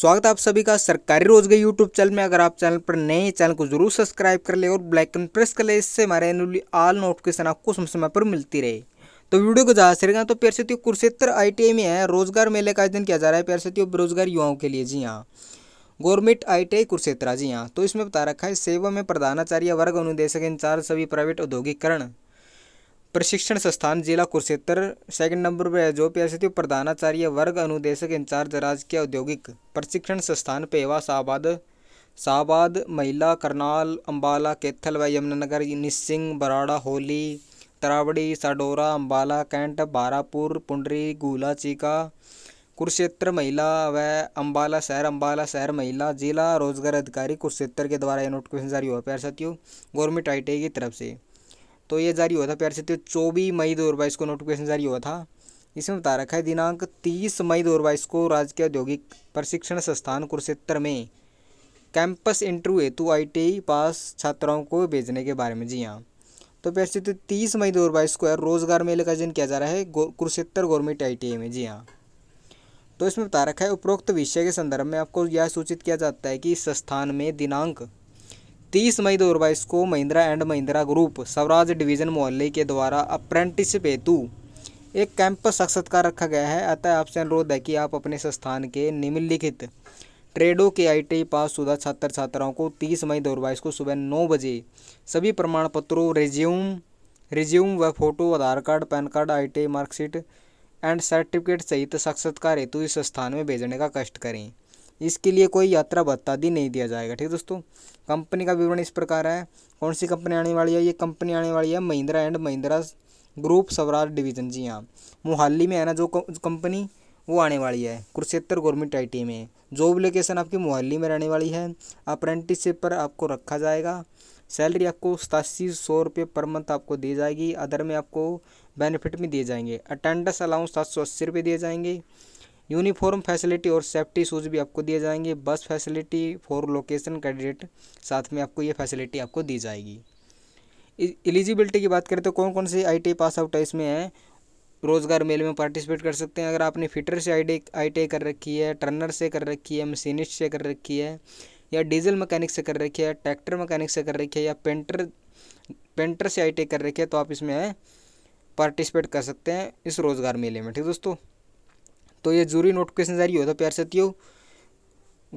स्वागत है आप सभी का सरकारी रोजगार यूट्यूब चैनल में अगर आप चैनल पर नए चैनल को जरूर सब्सक्राइब कर ले और ब्लैकन प्रेस कर ले इससे हमारे एनुअली आल नोटिफिकेशन आपको समय समय पर मिलती रहे तो वीडियो को ज़्यादा से तो पेरसतियों कुरुक्षेत्र आई में है रोजगार मेले का आयोजन किया जा रहा है पेरसतियों बेरोजगार युवाओं के लिए जी हाँ गवर्नमेंट आई टी कुरुक्षेत्रा जी हाँ तो इसमें बता रखा है सेवा में प्रधानाचार्य वर्ग अनुदेशक इंचार्ज सभी प्राइवेट औद्योगिकरण प्रशिक्षण संस्थान जिला कुरुक्षेत्र सेकंड नंबर पे है जो पी प्रधानाचार्य वर्ग अनुदेशक इंचार्ज राजकीय औद्योगिक प्रशिक्षण संस्थान पेवा शाहबाद शाहबाद महिला करनाल अम्बाला केथल व यमुनानगर निसिंग बराड़ा होली तरावड़ी साडोरा अम्बाला कैंट बारापुर पुंडरी गूला चीका कुरुक्षेत्र महिला व अम्बाला शहर अम्बाला शहर महिला जिला रोजगार अधिकारी कुरुक्षेत्र के द्वारा यह नोटिफिकेशन जारी हुआ पैर साथियों गवर्नमेंट आई की तरफ से तो ये जारी हुआ था प्यार से तो चौबीस मई दो हज़ार को नोटिफिकेशन जारी हुआ था इसमें बता रखा है दिनांक तीस मई दो हज़ार को राजकीय औद्योगिक प्रशिक्षण संस्थान कुरुक्षेत्र में कैंपस इंटरव्यू हेतु आई पास छात्राओं को भेजने के बारे में जी हाँ तो से तो तीस मई दो हज़ार को है रोजगार मेले का आयोजन किया जा रहा है कुरुक्षेत्र गवर्नमेंट आई में जी हाँ तो इसमें बता रखा है उपरोक्त विषय के संदर्भ में आपको यह सूचित किया जाता है कि संस्थान में दिनांक तीस मई बाईस को Mahindra and Mahindra group Swaraj division मोहल्ले के द्वारा अप्रेंटिसशिप हेतु एक कैंपस साक्षात्कार रखा गया है अतः आपसे अनुरोध है कि आप अपने संस्थान के निम्नलिखित ट्रेडों के आई पास शुदा छात्र छात्राओं को 30 मई बाईस को सुबह नौ बजे सभी प्रमाण पत्रों रिज्यूम रिज्यूम व photo Aadhaar card pan card आई मार्कशीट एंड सर्टिफिकेट सहित साक्षात्कार हेतु इस स्थान में भेजने का कष्ट करें इसके लिए कोई यात्रा भत्ता भी नहीं दिया जाएगा ठीक है दोस्तों कंपनी का विवरण इस प्रकार है कौन सी कंपनी आने वाली है ये कंपनी आने वाली है Mahindra and Mahindra group Swaraj division जी हाँ मोहाली में है ना जो कंपनी वो आने वाली है कुरुक्षेत्र गवर्नमेंट आई में जॉब लोकेशन आपकी मोहाली में रहने वाली है अप्रेंटिसशिप पर आपको रखा जाएगा सैलरी आपको सतासी सौ रुपये पर मंथ आपको दी जाएगी अदर में आपको बेनिफिट में दिए जाएंगे अटेंडेंस अलाउंस सात सौ अस्सी रुपये दिए जाएंगे यूनिफॉर्म फैसिलिटी और सेफ्टी शूज़ भी आपको दिए जाएंगे बस फैसिलिटी फॉर लोकेशन कैंडिडेट साथ में आपको ये फैसिलिटी आपको दी जाएगी एलिजिबिलिटी की बात करें तो कौन कौन से आई पास आउट है इसमें है रोज़गार मेले में पार्टिसिपेट कर सकते हैं अगर आपने फिटर से आई आई कर रखी है टर्नर से कर रखी है मशीनिस्ट से कर रखी है या डीजल मैकेनिक से कर रखी है ट्रैक्टर मैकेनिक से कर रखी है या पेंटर पेंटर से आई कर रखी है तो आप इसमें पार्टिसिपेट कर सकते हैं इस रोज़गार मेले में ठीक दोस्तों तो ये जरूरी नोटिफिकेशन जारी हो तो प्यार साथियों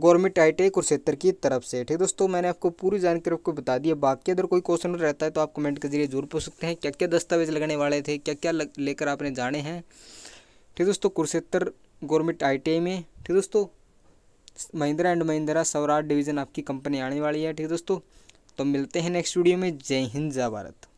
गवर्नमेंट आई टी कुरुक्षेत्र की तरफ से ठीक दोस्तों मैंने आपको पूरी जानकारी आपको बता दी है बाकी अगर कोई क्वेश्चन रहता है तो आप कमेंट के जरिए जरूर पूछ सकते हैं क्या क्या दस्तावेज लगने वाले थे क्या क्या लेकर आपने जाने हैं ठीक दोस्तों कुरुक्षेत्र गवर्नमेंट आई में ठीक दोस्तों महिंद्रा एंड महिंद्रा सौराठ डिवीज़न आपकी कंपनी आने वाली है ठीक दोस्तों तो मिलते हैं नेक्स्ट वीडियो में जय हिंद जय भारत